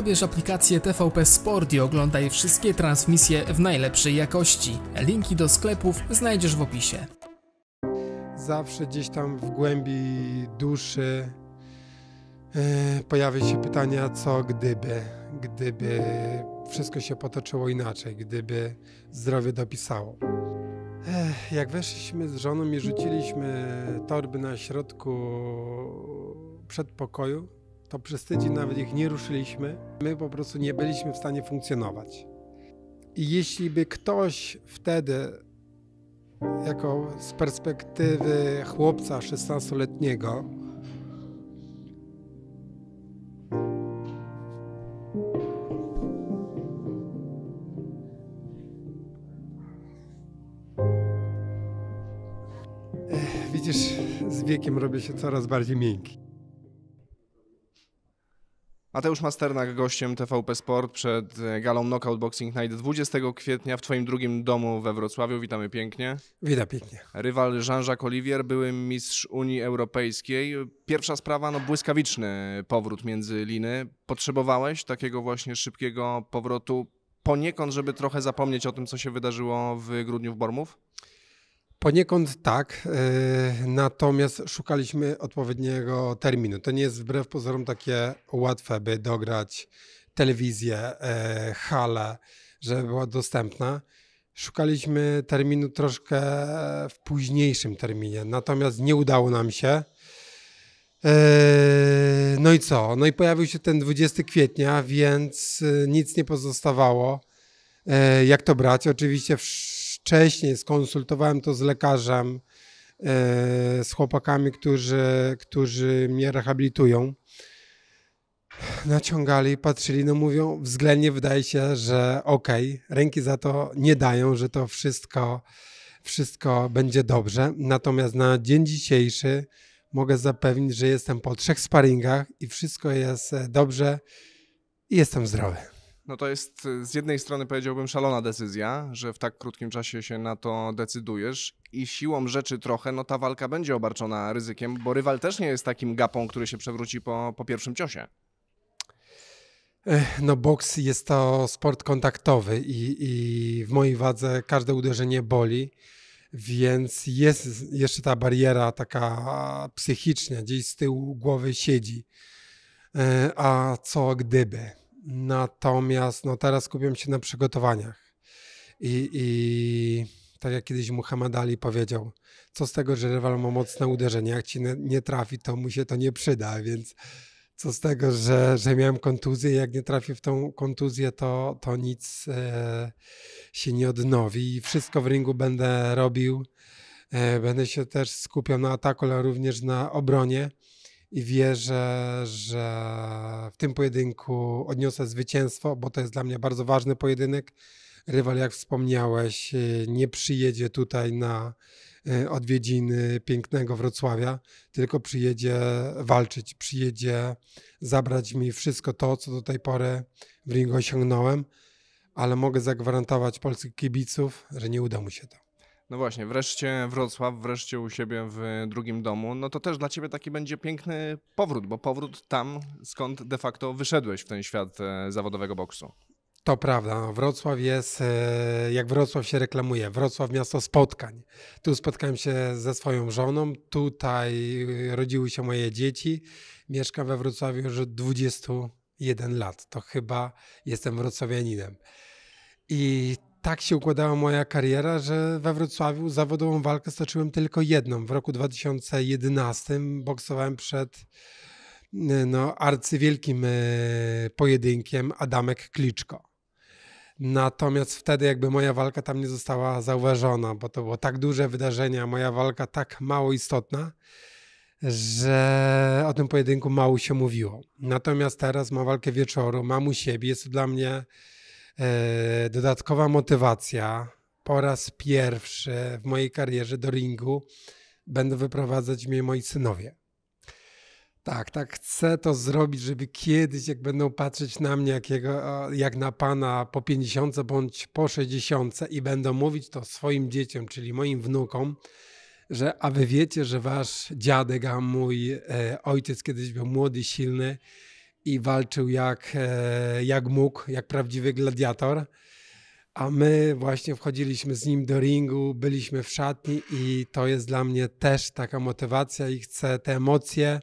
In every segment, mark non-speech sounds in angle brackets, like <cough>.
pobierz aplikację TVP Sport i oglądaj wszystkie transmisje w najlepszej jakości. Linki do sklepów znajdziesz w opisie. Zawsze gdzieś tam w głębi duszy e, pojawia się pytania, co gdyby, gdyby wszystko się potoczyło inaczej, gdyby zdrowie dopisało. jak weszliśmy z żoną i rzuciliśmy torby na środku przedpokoju, to przez tydzień nawet ich nie ruszyliśmy. My po prostu nie byliśmy w stanie funkcjonować. I jeśli by ktoś wtedy, jako z perspektywy chłopca 16-letniego, Widzisz, z wiekiem robię się coraz bardziej miękki. Mateusz Masternak, gościem TVP Sport przed e, galą Knockout Boxing Night 20 kwietnia w Twoim drugim domu we Wrocławiu. Witamy pięknie. Witam pięknie. Rywal Jean-Jacques Olivier, były mistrz Unii Europejskiej. Pierwsza sprawa, no błyskawiczny powrót między liny. Potrzebowałeś takiego właśnie szybkiego powrotu poniekąd, żeby trochę zapomnieć o tym, co się wydarzyło w grudniu w Bormów? Poniekąd tak, e, natomiast szukaliśmy odpowiedniego terminu. To nie jest wbrew pozorom takie łatwe, by dograć telewizję, e, halę, żeby była dostępna. Szukaliśmy terminu troszkę w późniejszym terminie, natomiast nie udało nam się. E, no i co? No i pojawił się ten 20 kwietnia, więc nic nie pozostawało. Jak to brać? Oczywiście wcześniej skonsultowałem to z lekarzem, e, z chłopakami, którzy, którzy mnie rehabilitują. Naciągali, patrzyli, no mówią, względnie wydaje się, że okej, okay, ręki za to nie dają, że to wszystko, wszystko będzie dobrze. Natomiast na dzień dzisiejszy mogę zapewnić, że jestem po trzech sparingach i wszystko jest e, dobrze i jestem zdrowy no to jest y, z jednej strony powiedziałbym szalona decyzja, że w tak krótkim czasie się na to decydujesz i siłą rzeczy trochę, no ta walka będzie obarczona ryzykiem, bo rywal też nie jest takim gapą, który się przewróci po, po pierwszym ciosie. No, boks jest to sport kontaktowy i, i w mojej wadze każde uderzenie boli, więc jest jeszcze ta bariera taka psychiczna, gdzieś z tyłu głowy siedzi. E, a co gdyby? Natomiast no teraz skupiam się na przygotowaniach. I, i tak jak kiedyś Muhammad Ali powiedział, co z tego, że rywal ma mocne uderzenie, jak ci nie trafi, to mu się to nie przyda, więc co z tego, że, że miałem kontuzję, jak nie trafię w tą kontuzję, to, to nic e, się nie odnowi i wszystko w ringu będę robił. E, będę się też skupiał na ataku, ale również na obronie i wierzę, że w tym pojedynku odniosę zwycięstwo, bo to jest dla mnie bardzo ważny pojedynek. Rywal, jak wspomniałeś, y, nie przyjedzie tutaj na y, odwiedziny pięknego Wrocławia, tylko przyjedzie walczyć, przyjedzie zabrać mi wszystko to, co do tej pory w ringu osiągnąłem, ale mogę zagwarantować polskich kibiców, że nie uda mu się to. No właśnie, wreszcie Wrocław, wreszcie u siebie w drugim domu. No to też dla ciebie taki będzie piękny powrót, bo powrót tam, skąd de facto wyszedłeś w ten świat e, zawodowego boksu. To prawda. No, Wrocław jest, e, jak Wrocław się reklamuje, Wrocław miasto spotkań. Tu spotkałem się ze swoją żoną, tutaj e, rodziły się moje dzieci. Mieszkam we Wrocławiu już 21 lat. To chyba jestem wrocławianinem. I tak się układała moja kariera, że we Wrocławiu zawodową walkę stoczyłem tylko jedną. W roku 2011 boksowałem przed e, no, arcywielkim e, pojedynkiem Adamek Kliczko. Natomiast wtedy jakby moja walka tam nie została zauważona, bo to było tak duże wydarzenie, a moja walka tak mało istotna, że o tym pojedynku mało się mówiło. Natomiast teraz mam walkę wieczoru, mam u siebie, jest to dla mnie E, dodatkowa motywacja. Po raz pierwszy w mojej karierze do ringu będą wyprowadzać mnie moi synowie. Tak, tak, chcę to zrobić, żeby kiedyś, jak będą patrzeć na mnie jakiego, jak na pana po 50 bądź po 60 i będą mówić to swoim dzieciom, czyli moim wnukom, że a wy wiecie, że wasz dziadek, a mój e, ojciec kiedyś był młody, silny, i walczył jak, e, jak mógł, jak prawdziwy gladiator. A my właśnie wchodziliśmy z nim do ringu, byliśmy w szatni i to jest dla mnie też taka motywacja i chcę te emocje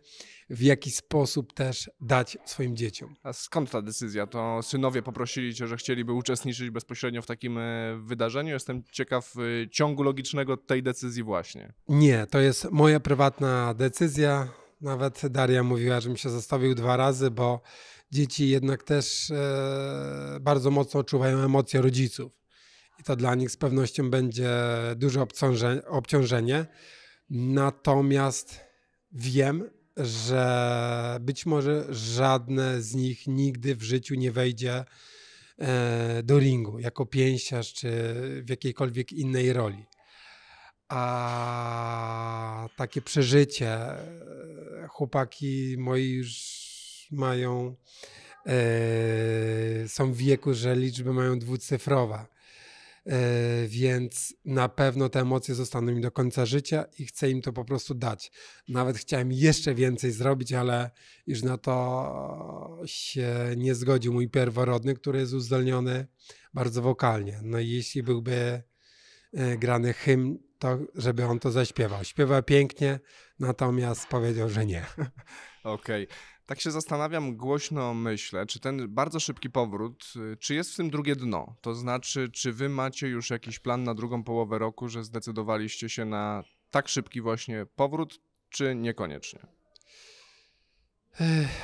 w jaki sposób też dać swoim dzieciom. A skąd ta decyzja? To synowie poprosili cię, że chcieliby uczestniczyć bezpośrednio w takim e, wydarzeniu. Jestem ciekaw e, ciągu logicznego tej decyzji właśnie. Nie, to jest moja prywatna decyzja nawet Daria mówiła, że mi się zostawił dwa razy, bo dzieci jednak też e, bardzo mocno odczuwają emocje rodziców. I to dla nich z pewnością będzie duże obciążenie. Natomiast wiem, że być może żadne z nich nigdy w życiu nie wejdzie e, do ringu jako pięściarz czy w jakiejkolwiek innej roli a takie przeżycie. E, chłopaki moi już mają, e, są w wieku, że liczby mają dwucyfrowe. E, więc na pewno te emocje zostaną im do końca życia i chcę im to po prostu dać. Nawet chciałem jeszcze więcej zrobić, ale już na to się nie zgodził mój pierworodny, który jest uzdolniony bardzo wokalnie. No i jeśli byłby grany hymn to, żeby on to zaśpiewał. Śpiewa pięknie, natomiast powiedział, że nie. <laughs> Okej. Okay. Tak się zastanawiam, głośno myślę, czy ten bardzo szybki powrót, y, czy jest w tym drugie dno? To znaczy, czy wy macie już jakiś plan na drugą połowę roku, że zdecydowaliście się na tak szybki właśnie powrót, czy niekoniecznie?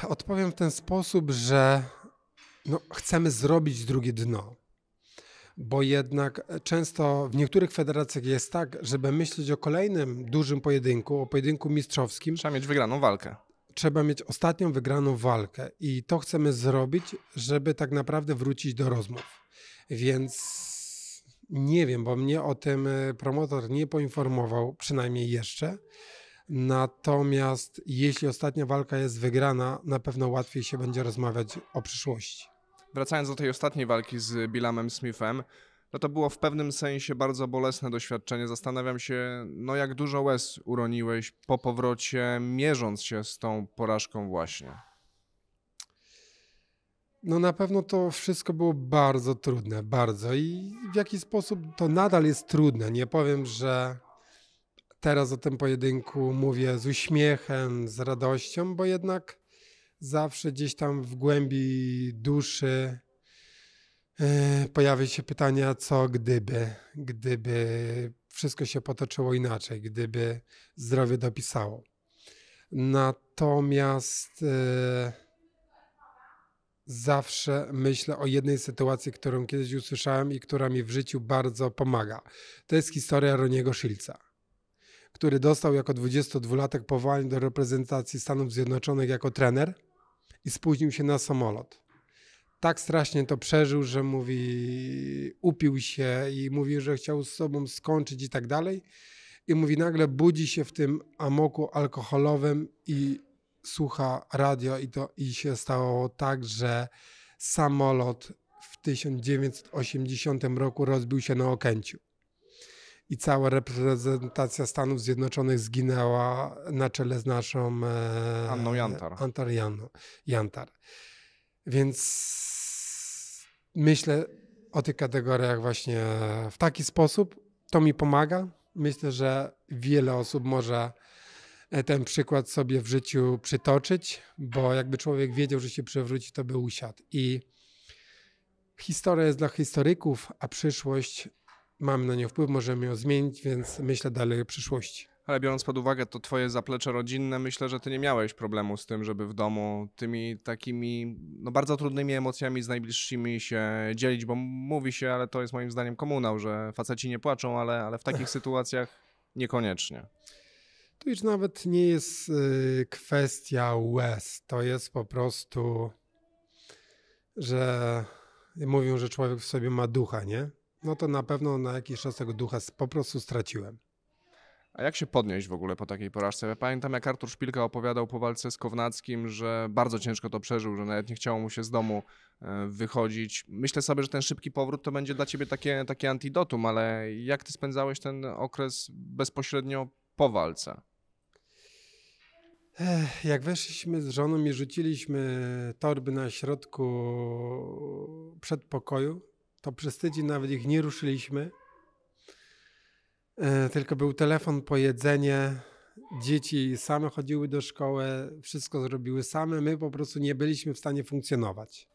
Odpowiem w ten sposób, że no, chcemy zrobić drugie dno bo jednak e, często w niektórych federacjach jest tak, żeby myśleć o kolejnym dużym pojedynku, o pojedynku mistrzowskim. Trzeba mieć wygraną walkę. Trzeba mieć ostatnią wygraną walkę i to chcemy zrobić, żeby tak naprawdę wrócić do rozmów. Więc nie wiem, bo mnie o tym e, promotor nie poinformował, przynajmniej jeszcze. Natomiast jeśli ostatnia walka jest wygrana, na pewno łatwiej się będzie rozmawiać o przyszłości. Wracając do tej ostatniej walki z Bilamem Smithem, no to było w pewnym sensie bardzo bolesne doświadczenie. Zastanawiam się, no jak dużo łez uroniłeś po powrocie, mierząc się z tą porażką właśnie. No na pewno to wszystko było bardzo trudne, bardzo. I w jaki sposób to nadal jest trudne. Nie powiem, że teraz o tym pojedynku mówię z uśmiechem, z radością, bo jednak zawsze gdzieś tam w głębi duszy e, pojawia się pytania, co gdyby, gdyby wszystko się potoczyło inaczej, gdyby zdrowie dopisało. Natomiast e, zawsze myślę o jednej sytuacji, którą kiedyś usłyszałem i która mi w życiu bardzo pomaga. To jest historia Roniego Szylca, który dostał jako 22-latek powołanie do reprezentacji Stanów Zjednoczonych jako trener i spóźnił się na samolot. Tak strasznie to przeżył, że mówi, upił się i mówi, że chciał z sobą skończyć i tak dalej. I mówi, nagle budzi się w tym amoku alkoholowym i słucha radio i, to, i się stało tak, że samolot w 1980 roku rozbił się na Okęciu i cała reprezentacja Stanów Zjednoczonych zginęła na czele z naszą e, Anną Jantar. Antar Jantar. Więc myślę o tych kategoriach właśnie w taki sposób. To mi pomaga. Myślę, że wiele osób może e, ten przykład sobie w życiu przytoczyć, bo jakby człowiek wiedział, że się przewróci, to by usiadł. I historia jest dla historyków, a przyszłość mamy na nią wpływ, możemy ją zmienić, więc myślę dalej o przyszłości. Ale biorąc pod uwagę to twoje zaplecze rodzinne, myślę, że ty nie miałeś problemu z tym, żeby w domu tymi takimi no, bardzo trudnymi emocjami z najbliższymi się dzielić, bo mówi się, ale to jest moim zdaniem komunał, że faceci nie płaczą, ale, ale w takich sytuacjach niekoniecznie. To już nawet nie jest y, kwestia łez, to jest po prostu, że mówią, że człowiek w sobie ma ducha, nie? no to na pewno na jakiś czas tego ducha po prostu straciłem. A jak się podnieść w ogóle po takiej porażce? Ja pamiętam, jak Artur Szpilka opowiadał po walce z Kownackim, że bardzo ciężko to przeżył, że nawet nie chciało mu się z domu e, wychodzić. Myślę sobie, że ten szybki powrót to będzie dla ciebie takie, takie antidotum, ale jak ty spędzałeś ten okres bezpośrednio po walce? Jak weszliśmy z żoną i rzuciliśmy torby na środku przedpokoju, to przez tydzień nawet ich nie ruszyliśmy. E, tylko był telefon po jedzenie. Dzieci same chodziły do szkoły, wszystko zrobiły same. My po prostu nie byliśmy w stanie funkcjonować.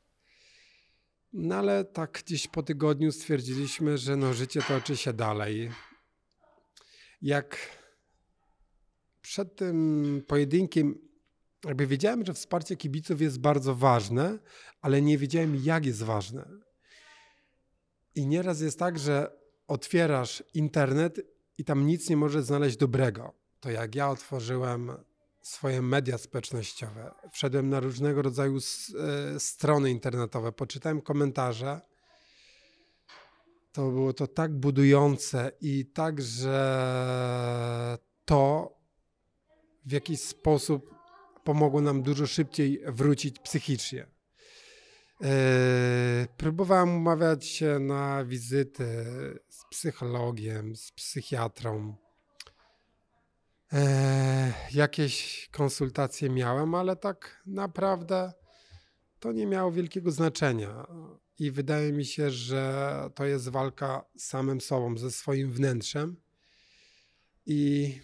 No ale tak gdzieś po tygodniu stwierdziliśmy, że no życie toczy się dalej. Jak przed tym pojedynkiem jakby wiedziałem, że wsparcie kibiców jest bardzo ważne, ale nie wiedziałem jak jest ważne. I nieraz jest tak, że otwierasz internet i tam nic nie możesz znaleźć dobrego. To jak ja otworzyłem swoje media społecznościowe, wszedłem na różnego rodzaju e, strony internetowe, poczytałem komentarze, to było to tak budujące i tak, że to w jakiś sposób pomogło nam dużo szybciej wrócić psychicznie. Yy, próbowałem umawiać się na wizyty z psychologiem, z psychiatrą. Yy, jakieś konsultacje miałem, ale tak naprawdę to nie miało wielkiego znaczenia. I wydaje mi się, że to jest walka z samym sobą, ze swoim wnętrzem. I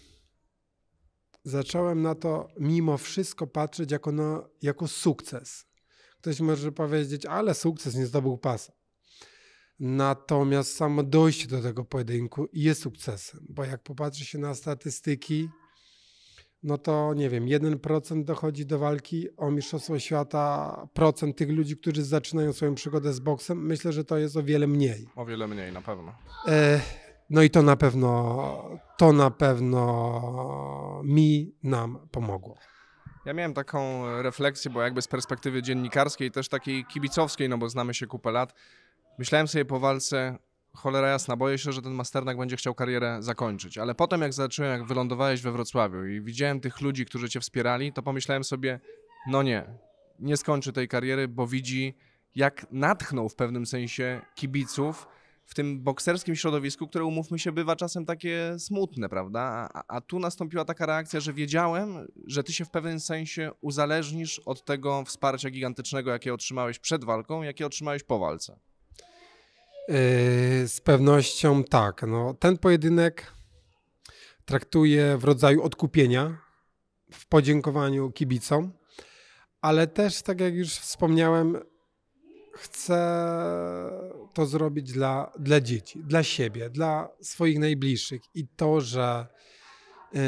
zacząłem na to mimo wszystko patrzeć jako, na, jako sukces. Ktoś może powiedzieć, ale sukces nie zdobył pasa. Natomiast samo dojście do tego pojedynku jest sukcesem, bo jak popatrzy się na statystyki, no to nie wiem, 1% dochodzi do walki o Mistrzostwo Świata, procent tych ludzi, którzy zaczynają swoją przygodę z boksem, myślę, że to jest o wiele mniej. O wiele mniej, na pewno. E, no i to na pewno, to na pewno mi, nam pomogło. Ja miałem taką e, refleksję, bo jakby z perspektywy dziennikarskiej, też takiej kibicowskiej, no bo znamy się kupę lat, myślałem sobie po walce, cholera jasna, boję się, że ten Masternak będzie chciał karierę zakończyć. Ale potem jak zacząłem, jak wylądowałeś we Wrocławiu i widziałem tych ludzi, którzy cię wspierali, to pomyślałem sobie, no nie, nie skończy tej kariery, bo widzi, jak natchnął w pewnym sensie kibiców, w tym bokserskim środowisku, które umówmy się, bywa czasem takie smutne, prawda? A, a, tu nastąpiła taka reakcja, że wiedziałem, że ty się w pewnym sensie uzależnisz od tego wsparcia gigantycznego, jakie otrzymałeś przed walką, jakie otrzymałeś po walce. Yy, z pewnością tak. No, ten pojedynek traktuję w rodzaju odkupienia, w podziękowaniu kibicom, ale też, tak jak już wspomniałem, chcę to zrobić dla, dla dzieci, dla siebie, dla swoich najbliższych. I to, że y,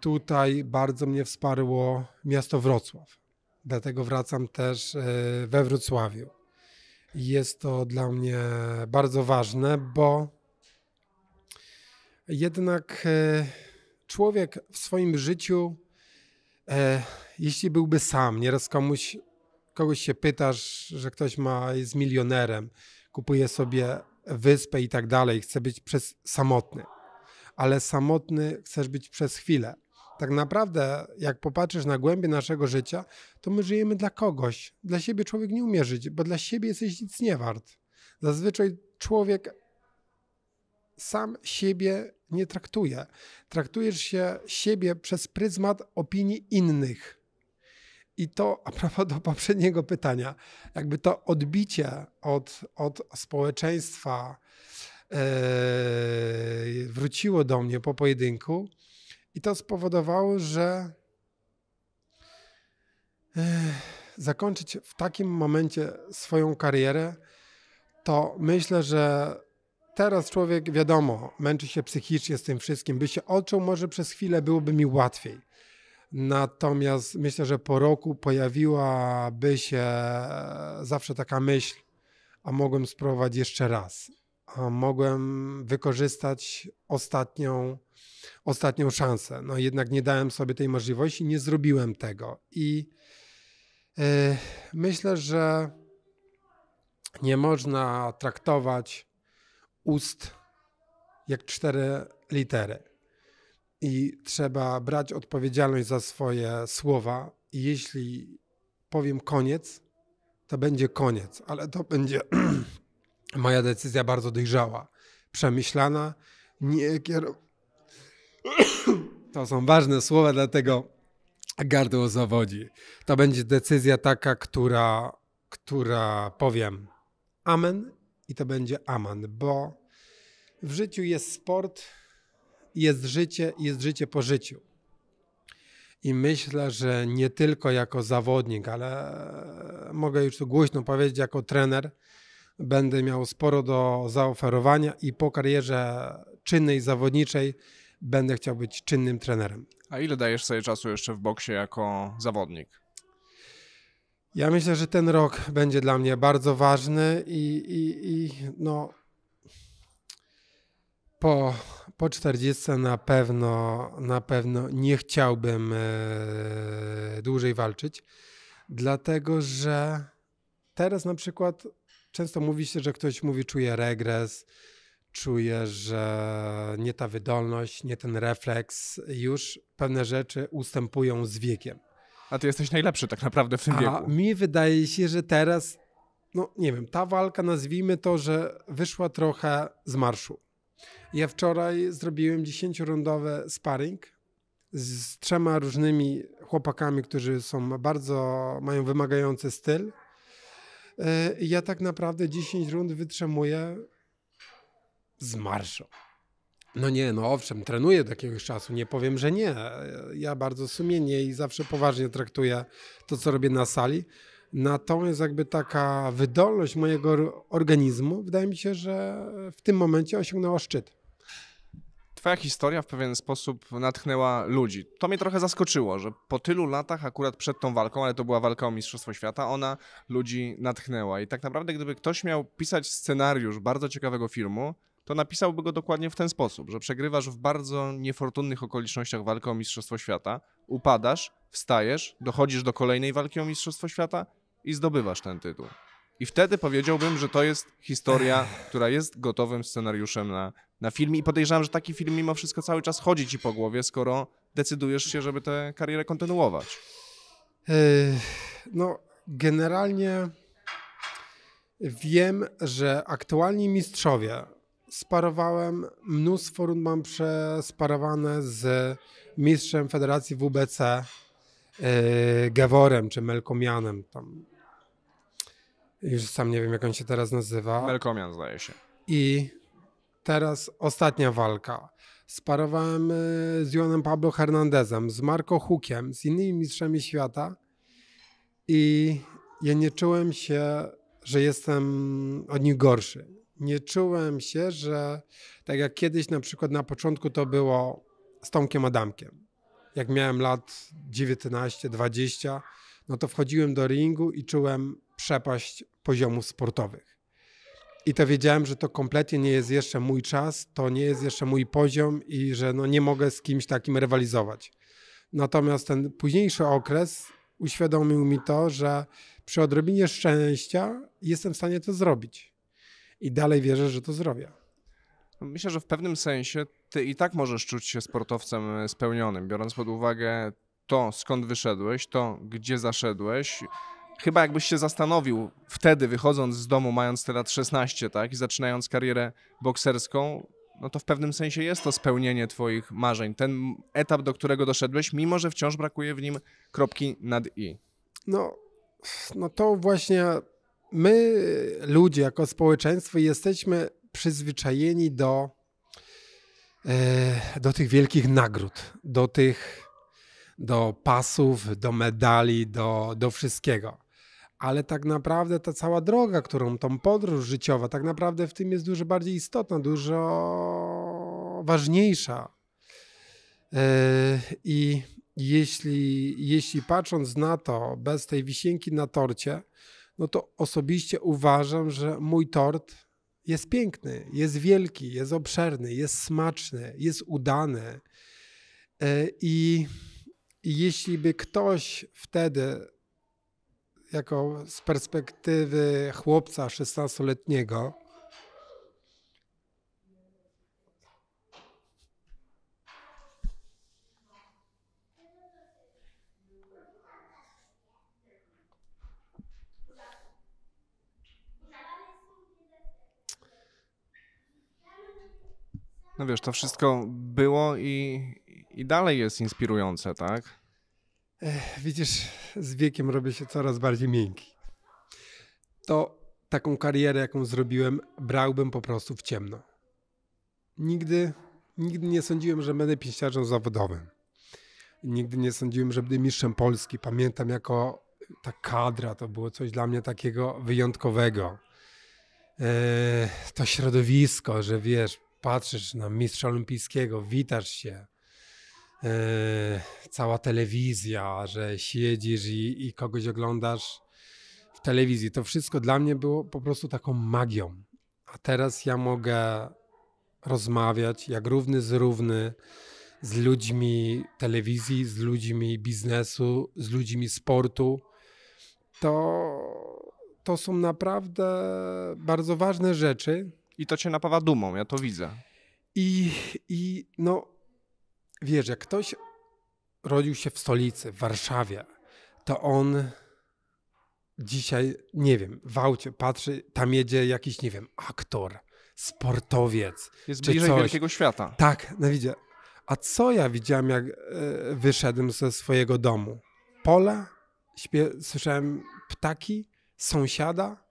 tutaj bardzo mnie wsparło miasto Wrocław. Dlatego wracam też y, we Wrocławiu. Jest to dla mnie bardzo ważne, bo jednak y, człowiek w swoim życiu, e, jeśli byłby sam, nieraz komuś kogoś się pytasz, że ktoś ma, jest milionerem, kupuje sobie wyspę i tak dalej, chce być przez samotny. Ale samotny chcesz być przez chwilę. Tak naprawdę, jak popatrzysz na głębie naszego życia, to my żyjemy dla kogoś. Dla siebie człowiek nie umie żyć, bo dla siebie jesteś nic nie wart. Zazwyczaj człowiek sam siebie nie traktuje. Traktujesz się siebie przez pryzmat opinii innych. I to, a propos do poprzedniego pytania, jakby to odbicie od, od społeczeństwa yy, wróciło do mnie po pojedynku i to spowodowało, że yy, zakończyć w takim momencie swoją karierę, to myślę, że teraz człowiek, wiadomo, męczy się psychicznie z tym wszystkim. By się odczuł, może przez chwilę, byłoby mi łatwiej. Natomiast myślę, że po roku pojawiłaby się zawsze taka myśl, a mogłem spróbować jeszcze raz, a mogłem wykorzystać ostatnią, ostatnią szansę. No jednak nie dałem sobie tej możliwości, nie zrobiłem tego. I yy, myślę, że nie można traktować ust jak cztery litery i trzeba brać odpowiedzialność za swoje słowa. I jeśli powiem koniec, to będzie koniec, ale to będzie <clears throat> moja decyzja bardzo dojrzała, przemyślana, nie <clears throat> To są ważne słowa, dlatego gardło zawodzi. To będzie decyzja taka, która, która powiem amen i to będzie aman, bo w życiu jest sport, jest życie i jest życie po życiu. I myślę, że nie tylko jako zawodnik, ale e, mogę już tu głośno powiedzieć, jako trener, będę miał sporo do zaoferowania i po karierze czynnej, zawodniczej będę chciał być czynnym trenerem. A ile dajesz sobie czasu jeszcze w boksie jako zawodnik? Ja myślę, że ten rok będzie dla mnie bardzo ważny i, i, i no, po, po 40 na pewno, na pewno nie chciałbym e, dłużej walczyć, dlatego że teraz na przykład często mówi się, że ktoś mówi, czuje regres, czuje, że nie ta wydolność, nie ten refleks, już pewne rzeczy ustępują z wiekiem. A ty jesteś najlepszy tak naprawdę w tym A wieku. Mi wydaje się, że teraz, no nie wiem, ta walka, nazwijmy to, że wyszła trochę z marszu. Ja wczoraj zrobiłem 10 rundowy sparring z, trzema różnymi chłopakami, którzy są bardzo, mają wymagający styl. E, ja tak naprawdę 10 rund wytrzymuję z marszu. No nie, no owszem, trenuję do jakiegoś czasu, nie powiem, że nie. E, ja bardzo sumiennie i zawsze poważnie traktuję to, co robię na sali. Natomiast jakby taka wydolność mojego organizmu, wydaje mi się, że w tym momencie osiągnęła szczyt. Twoja historia w pewien sposób natchnęła ludzi. To mnie trochę zaskoczyło, że po tylu latach, akurat przed tą walką, ale to była walka o Mistrzostwo Świata, ona ludzi natchnęła. I tak naprawdę, gdyby ktoś miał pisać scenariusz bardzo ciekawego filmu, to napisałby go dokładnie w ten sposób, że przegrywasz w bardzo niefortunnych okolicznościach walkę o Mistrzostwo Świata, upadasz, wstajesz, dochodzisz do kolejnej walki o Mistrzostwo Świata i zdobywasz ten tytuł. I wtedy powiedziałbym, że to jest historia, która jest gotowym scenariuszem na, na film i podejrzewam, że taki film mimo wszystko cały czas chodzi ci po głowie, skoro decydujesz się, żeby tę karierę kontynuować. No, generalnie wiem, że aktualni mistrzowie sparowałem, mnóstwo rund mam przesparowane z mistrzem Federacji WBC yy, czy Melkomianem. Tam. Już sam nie wiem, jak on się teraz nazywa. Melkomian zdaje się. I teraz ostatnia walka. Sparowałem y, z Joanem Pablo Hernandezem, z Marco Hookiem, z innymi mistrzami świata i ja nie czułem się, że jestem od nich gorszy nie czułem się, że tak jak kiedyś na przykład na początku to było z Tomkiem Adamkiem. Jak miałem lat 19, 20, no to wchodziłem do ringu i czułem przepaść poziomów sportowych. I to wiedziałem, że to kompletnie nie jest jeszcze mój czas, to nie jest jeszcze mój poziom i że no nie mogę z kimś takim rywalizować. Natomiast ten późniejszy okres uświadomił mi to, że przy odrobinie szczęścia jestem w stanie to zrobić i dalej wierzę, że to zrobię. Myślę, że w pewnym sensie ty i tak możesz czuć się sportowcem e, spełnionym, biorąc pod uwagę to, skąd wyszedłeś, to, gdzie zaszedłeś. Chyba jakbyś się zastanowił wtedy, wychodząc z domu, mając te lat 16, tak, i zaczynając karierę bokserską, no to w pewnym sensie jest to spełnienie Twoich marzeń. Ten etap, do którego doszedłeś, mimo że wciąż brakuje w nim kropki nad i. No, no to właśnie my, ludzie, jako społeczeństwo, jesteśmy przyzwyczajeni do, e, do tych wielkich nagród, do tych do pasów, do medali, do, do wszystkiego. Ale tak naprawdę ta cała droga, którą tą podróż życiowa, tak naprawdę w tym jest dużo bardziej istotna, dużo ważniejsza. E, I jeśli, jeśli patrząc na to bez tej wisienki na torcie, no to osobiście uważam, że mój tort jest piękny, jest wielki, jest obszerny, jest smaczny, jest udany. E, I, jeśli by ktoś wtedy, jako z perspektywy chłopca 16-letniego, No wiesz, to wszystko było i, i dalej jest inspirujące, tak? Ech, widzisz, z wiekiem robię się coraz bardziej miękki. To taką karierę, jaką zrobiłem, brałbym po prostu w ciemno. Nigdy, nigdy nie sądziłem, że będę pięściarzem zawodowym. Nigdy nie sądziłem, że będę mistrzem Polski. Pamiętam jako ta kadra, to było coś dla mnie takiego wyjątkowego. Eee, to środowisko, że wiesz, patrzysz na mistrza olimpijskiego, witasz się, yy, cała telewizja, że siedzisz i, i kogoś oglądasz w telewizji. To wszystko dla mnie było po prostu taką magią. A teraz ja mogę rozmawiać jak równy z równy z ludźmi telewizji, z ludźmi biznesu, z ludźmi sportu. To, to są naprawdę bardzo ważne rzeczy, i to cię napawa dumą, ja to widzę. I, i no, wiesz, jak ktoś rodził się w stolicy, w Warszawie, to on dzisiaj, nie wiem, w aucie patrzy, tam jedzie jakiś, nie wiem, aktor, sportowiec. Jest czy bliżej coś. wielkiego świata. Tak, no widzę. A co ja widziałem, jak e, wyszedłem ze swojego domu? Pola, słyszałem ptaki, sąsiada,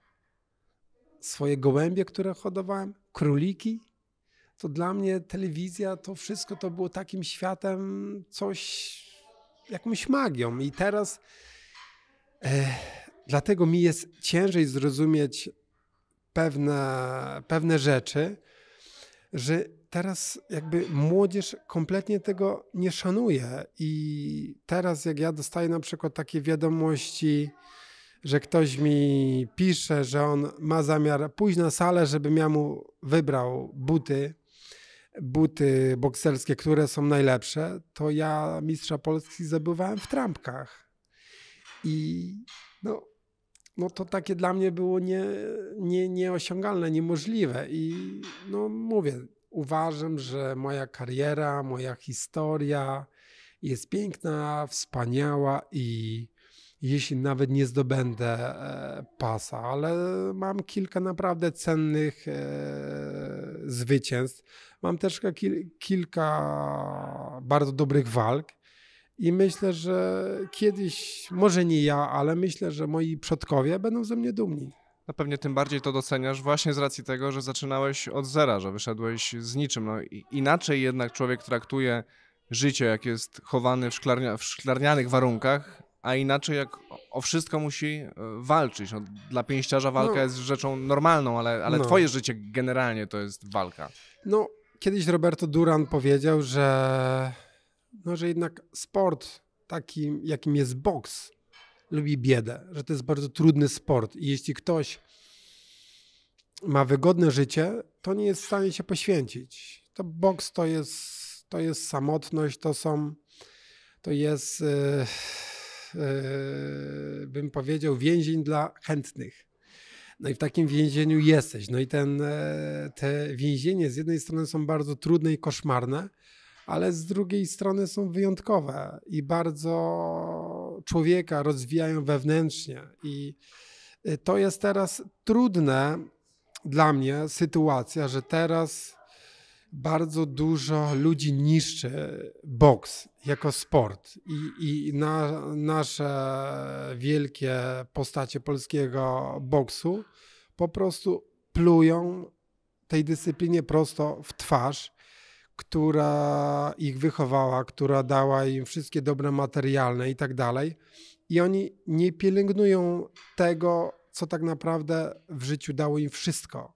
swoje gołębie, które hodowałem, króliki. To dla mnie telewizja, to wszystko to było takim światem, coś, jakąś magią. I teraz e, dlatego mi jest ciężej zrozumieć pewne, pewne rzeczy, że teraz jakby młodzież kompletnie tego nie szanuje. I teraz, jak ja dostaję na przykład takie wiadomości, że ktoś mi pisze, że on ma zamiar pójść na salę, żebym ja mu wybrał buty, buty bokserskie, które są najlepsze, to ja mistrza Polski zabywałem w trampkach. I no, no to takie dla mnie było nie, nie, nieosiągalne, niemożliwe. I no mówię, uważam, że moja kariera, moja historia jest piękna, wspaniała i jeśli nawet nie zdobędę e, pasa, ale mam kilka naprawdę cennych e, zwycięstw. Mam też kilka bardzo dobrych walk. I myślę, że kiedyś, może nie ja, ale myślę, że moi przodkowie będą ze mnie dumni. No pewnie tym bardziej to doceniasz właśnie z racji tego, że zaczynałeś od zera, że wyszedłeś z niczym. No, inaczej jednak człowiek traktuje życie, jak jest chowany w, szklarnia, w szklarnianych warunkach, a inaczej jak o wszystko musi e, walczyć. No, dla pięściarza walka no. jest rzeczą normalną, ale, ale no. twoje życie generalnie to jest walka. No, kiedyś Roberto Duran powiedział, że, no, że jednak sport takim, jakim jest boks, lubi biedę, że to jest bardzo trudny sport i jeśli ktoś ma wygodne życie, to nie jest w stanie się poświęcić. To boks to jest, to jest samotność, to są, to jest... Yy E, bym powiedział, więzień dla chętnych. No i w takim więzieniu jesteś. No i ten, e, te więzienie z jednej strony są bardzo trudne i koszmarne, ale z drugiej strony są wyjątkowe i bardzo człowieka rozwijają wewnętrznie. I e, to jest teraz trudne dla mnie sytuacja, że teraz bardzo dużo ludzi niszczy boks jako sport i, i na, nasze wielkie postacie polskiego boksu po prostu plują tej dyscyplinie prosto w twarz, która ich wychowała, która dała im wszystkie dobre materialne i tak dalej. I oni nie pielęgnują tego, co tak naprawdę w życiu dało im wszystko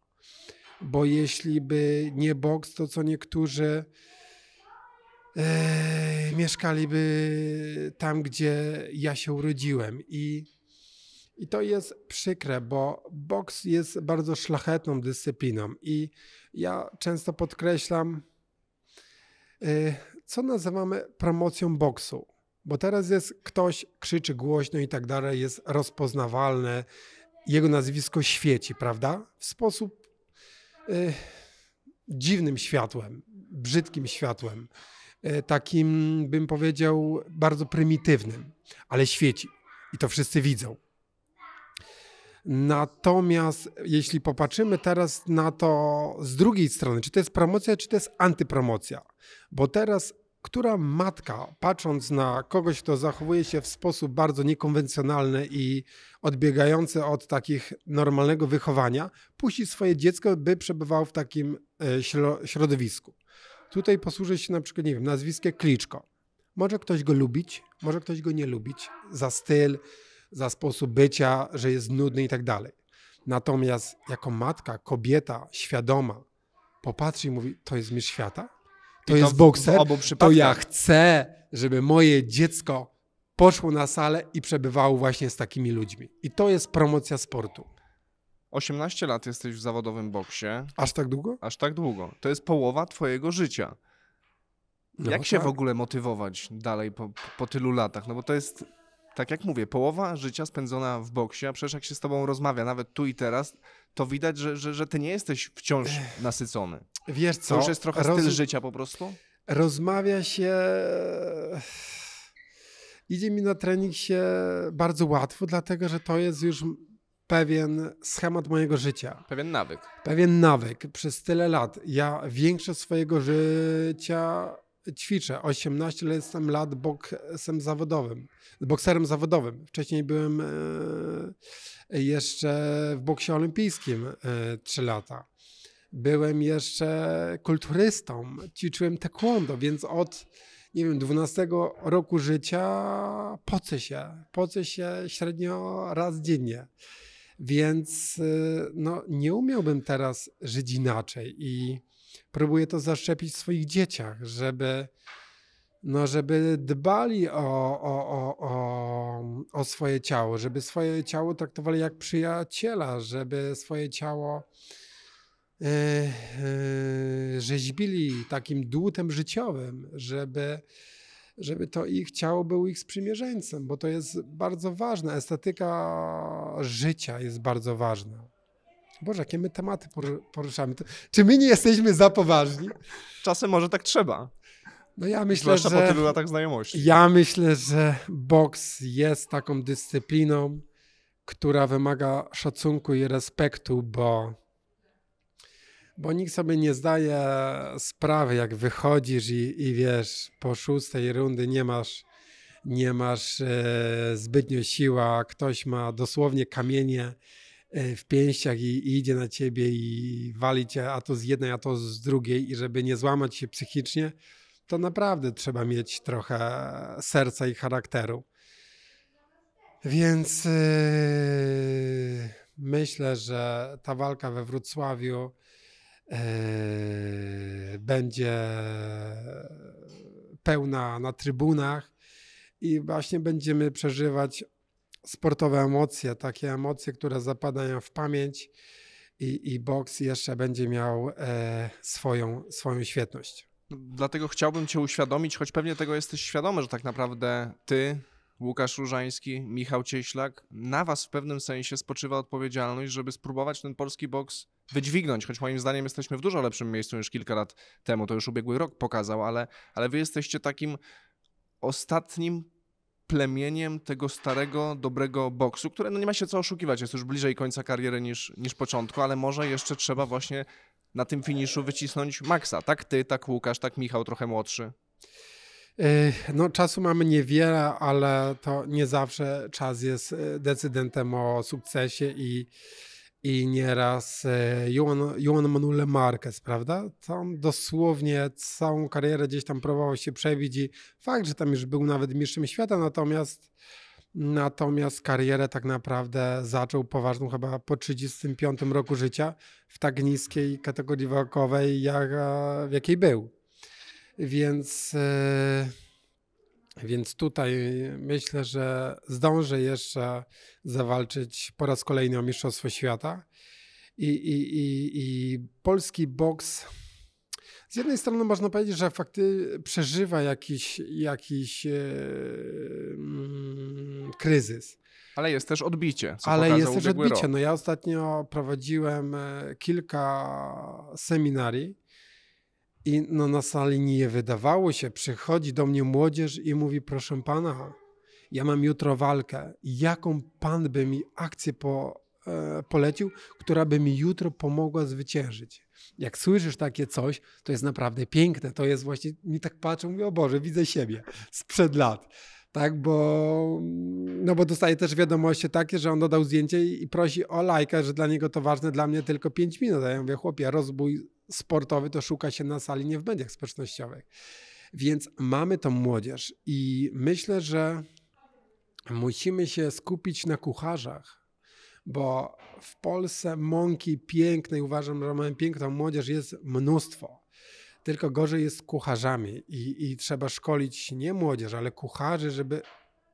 bo jeśli by nie boks, to co niektórzy e, mieszkaliby tam, gdzie ja się urodziłem. I, I to jest przykre, bo boks jest bardzo szlachetną dyscypliną. I ja często podkreślam, e, co nazywamy promocją boksu. Bo teraz jest ktoś, krzyczy głośno i tak dalej, jest rozpoznawalne, jego nazwisko świeci, prawda? W sposób Y, dziwnym światłem, brzydkim światłem, y, takim bym powiedział bardzo prymitywnym, ale świeci i to wszyscy widzą. Natomiast jeśli popatrzymy teraz na to z drugiej strony, czy to jest promocja, czy to jest antypromocja, bo teraz która matka, patrząc na kogoś, kto zachowuje się w sposób bardzo niekonwencjonalny i odbiegający od takich normalnego wychowania, puści swoje dziecko, by przebywało w takim e, środowisku. Tutaj posłużę się na przykład, nie wiem, nazwiskiem Kliczko. Może ktoś go lubić, może ktoś go nie lubić za styl, za sposób bycia, że jest nudny i tak dalej. Natomiast jako matka, kobieta, świadoma, popatrzy i mówi, to jest mistrz świata? to, jest bokser, to ja chcę, żeby moje dziecko poszło na salę i przebywało właśnie z takimi ludźmi. I to jest promocja sportu. 18 lat jesteś w zawodowym boksie. Aż tak długo? Aż tak długo. To jest połowa twojego życia. No, jak się tak. w ogóle motywować dalej po, po tylu latach? No bo to jest, tak jak mówię, połowa życia spędzona w boksie, a przecież jak się z tobą rozmawia, nawet tu i teraz, to widać, że, że, że ty nie jesteś wciąż nasycony. Wiesz co? To już jest trochę roz... styl życia po prostu? Rozmawia się... E, idzie mi na trening się bardzo łatwo, dlatego że to jest już pewien schemat mojego życia. Pewien nawyk. Pewien nawyk przez tyle lat. Ja większość swojego życia ćwiczę. 18 lat jestem lat boksem zawodowym, bokserem zawodowym. Wcześniej byłem e, jeszcze w boksie olimpijskim 3 e, lata byłem jeszcze kulturystą, ćwiczyłem taekwondo, więc od nie wiem, 12 roku życia pocę się, pocę się średnio raz dziennie. Więc y, no, nie umiałbym teraz żyć inaczej i próbuję to zaszczepić w swoich dzieciach, żeby, no, żeby dbali o, o, o, o, o swoje ciało, żeby swoje ciało traktowali jak przyjaciela, żeby swoje ciało E, e, rzeźbili takim dłutem życiowym, żeby, żeby to ich ciało było ich sprzymierzeńcem, bo to jest bardzo ważne. Estetyka życia jest bardzo ważna. Boże, jakie my tematy poruszamy. Czy my nie jesteśmy za poważni? Czasem może tak trzeba. No ja myślę, Zwłaszcza że, po tylu latach znajomości. Ja myślę, że boks jest taką dyscypliną, która wymaga szacunku i respektu, bo bo nikt sobie nie zdaje sprawy, jak wychodzisz i, i wiesz, po szóstej rundy nie masz, nie masz e, zbytnio siła, ktoś ma dosłownie kamienie e, w pięściach i, i, idzie na ciebie i wali cię a to z jednej, a to z drugiej i żeby nie złamać się psychicznie, to naprawdę trzeba mieć trochę serca i charakteru. Więc yy, myślę, że ta walka we Wrocławiu E, będzie e, pełna na trybunach i właśnie będziemy przeżywać sportowe emocje, takie emocje, które zapadają w pamięć i, i boks jeszcze będzie miał e, swoją, swoją świetność. Dlatego chciałbym Cię uświadomić, choć pewnie tego jesteś świadomy, że tak naprawdę Ty, Łukasz Różański, Michał Cieślak, na Was w pewnym sensie spoczywa odpowiedzialność, żeby spróbować ten polski boks wydźwignąć, choć moim zdaniem jesteśmy w dużo lepszym miejscu niż kilka lat temu, to już ubiegły rok pokazał, ale, ale wy jesteście takim ostatnim plemieniem tego starego, dobrego boksu, które no nie ma się co oszukiwać, jest już bliżej końca kariery niż, niż początku, ale może jeszcze trzeba właśnie na tym finiszu wycisnąć maksa. Tak ty, tak Łukasz, tak Michał, trochę młodszy. No, czasu mamy niewiele, ale to nie zawsze czas jest e, decydentem o sukcesie i i nieraz e, Juan, Juan Manuel Marquez, prawda? To on dosłownie całą karierę gdzieś tam próbował się przebić i fakt, że tam już był nawet mistrzem świata, natomiast natomiast karierę tak naprawdę zaczął poważną chyba po 35 roku życia w tak niskiej kategorii walkowej jak, w jakiej był. Więc... Yy więc tutaj myślę, że zdążę jeszcze zawalczyć po raz kolejny o Mistrzostwo Świata. I, i, i, i polski boks. Z jednej strony można powiedzieć, że fakty przeżywa jakiś, jakiś e, mm, kryzys. Ale jest też odbicie. Ale jest też odbicie. No ja ostatnio prowadziłem e, kilka seminarii i no, na sali nie wydawało się. Przychodzi do mnie młodzież i mówi: Proszę pana, ja mam jutro walkę. Jaką pan by mi akcję po, e, polecił, która by mi jutro pomogła zwyciężyć? Jak słyszysz takie coś, to jest naprawdę piękne. To jest właśnie, mi tak patrzę, mówię: O Boże, widzę siebie sprzed lat tak, bo, no bo dostaje też wiadomości takie, że on dodał zdjęcie i, i prosi o lajka, że dla niego to ważne, dla mnie tylko 5 minut, a ja mówię, chłopie, rozbój sportowy, to szuka się na sali, nie w mediach społecznościowych. Więc mamy tą młodzież i myślę, że musimy się skupić na kucharzach, bo w Polsce mąki pięknej, uważam, że mamy piękną młodzież, jest mnóstwo. Tylko gorzej jest z kucharzami i, i trzeba szkolić nie młodzież, ale kucharzy, żeby,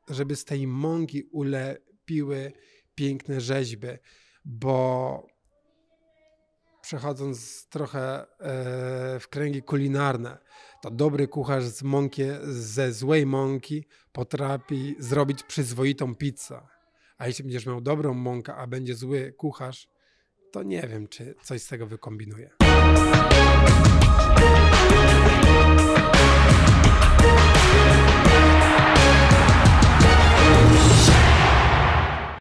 żeby z tej mąki ulepiły piękne rzeźby, bo przechodząc trochę e, w kręgi kulinarne, to dobry kucharz z mąki ze złej mąki potrafi zrobić przyzwoitą pizzę. A jeśli będziesz miał dobrą mąkę, a będzie zły kucharz, to nie wiem, czy coś z tego wykombinuje.